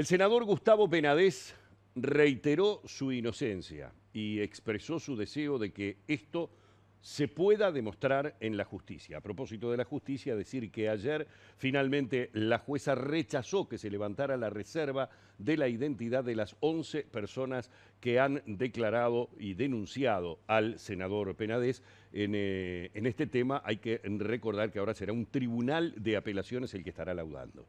El senador Gustavo Penadez reiteró su inocencia y expresó su deseo de que esto se pueda demostrar en la justicia. A propósito de la justicia, decir que ayer finalmente la jueza rechazó que se levantara la reserva de la identidad de las 11 personas que han declarado y denunciado al senador Penades. En, eh, en este tema hay que recordar que ahora será un tribunal de apelaciones el que estará laudando.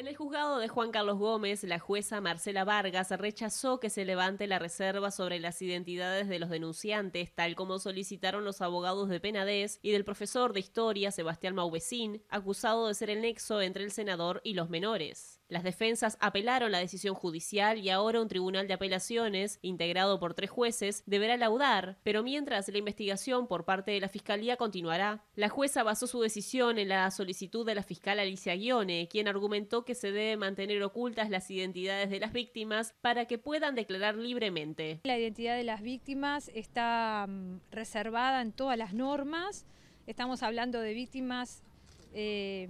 En el juzgado de Juan Carlos Gómez, la jueza Marcela Vargas rechazó que se levante la reserva sobre las identidades de los denunciantes, tal como solicitaron los abogados de Penades y del profesor de historia Sebastián Mauvecín, acusado de ser el nexo entre el senador y los menores. Las defensas apelaron la decisión judicial y ahora un tribunal de apelaciones, integrado por tres jueces, deberá laudar, pero mientras la investigación por parte de la fiscalía continuará. La jueza basó su decisión en la solicitud de la fiscal Alicia Guione, quien argumentó que que se debe mantener ocultas las identidades de las víctimas para que puedan declarar libremente. La identidad de las víctimas está mm, reservada en todas las normas. Estamos hablando de víctimas eh,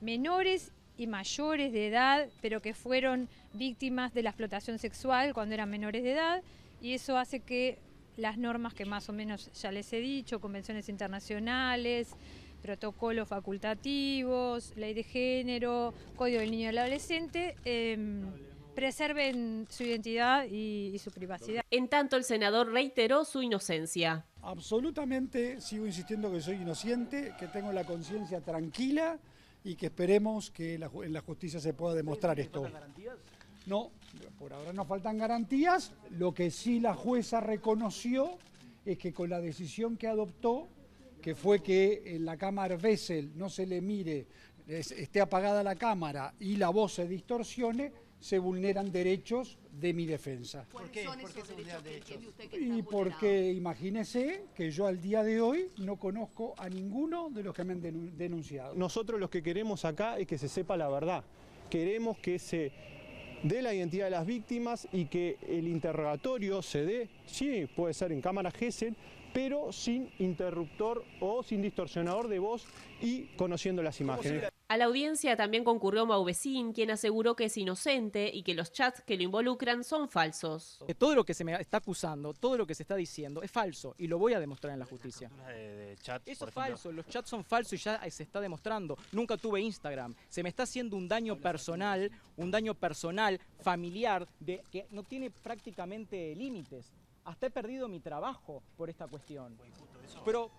menores y mayores de edad, pero que fueron víctimas de la explotación sexual cuando eran menores de edad, y eso hace que las normas que más o menos ya les he dicho, convenciones internacionales, protocolos facultativos, ley de género, código del niño y del adolescente, em, preserven su identidad y, su privacidad. En tanto, el senador reiteró su inocencia. Absolutamente sigo insistiendo que soy inocente, que tengo la conciencia tranquila y que esperemos que en la justicia se pueda demostrar esto. Garantías? No, por ahora no faltan garantías. Lo que sí la jueza reconoció es que con la decisión que adoptó que fue que en eh, la cámara Bessel no se le mire, esté apagada la cámara y la voz se distorsione, se vulneran derechos de mi defensa. ¿Por qué? se vulneran derechos? Y porque imagínese que yo al día de hoy no conozco a ninguno de los que me han denunciado. Nosotros lo que queremos acá es que se sepa la verdad. Queremos que se de la identidad de las víctimas y que el interrogatorio se dé, sí, puede ser en cámara Gesell, pero sin interruptor o sin distorsionador de voz y conociendo las imágenes. A la audiencia también concurrió Mauvecín, quien aseguró que es inocente y que los chats que lo involucran son falsos. Todo lo que se me está acusando, todo lo que se está diciendo es falso y lo voy a demostrar en la justicia. Eso es falso, los chats son falsos y ya se está demostrando. Nunca tuve Instagram. Se me está haciendo un daño personal, un daño personal, familiar, de, que no tiene prácticamente límites. Hasta he perdido mi trabajo por esta cuestión. Pero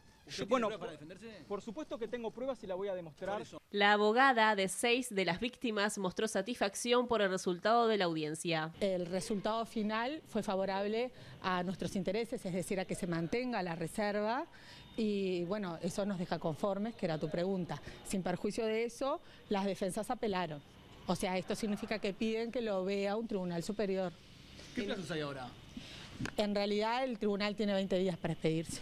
bueno, para defenderse? por supuesto que tengo pruebas y la voy a demostrar. La abogada de seis de las víctimas mostró satisfacción por el resultado de la audiencia. El resultado final fue favorable a nuestros intereses, es decir, a que se mantenga la reserva y bueno, eso nos deja conformes, que era tu pregunta. Sin perjuicio de eso, las defensas apelaron. O sea, esto significa que piden que lo vea un tribunal superior. ¿Qué plazos hay ahora? En realidad el tribunal tiene 20 días para expedirse.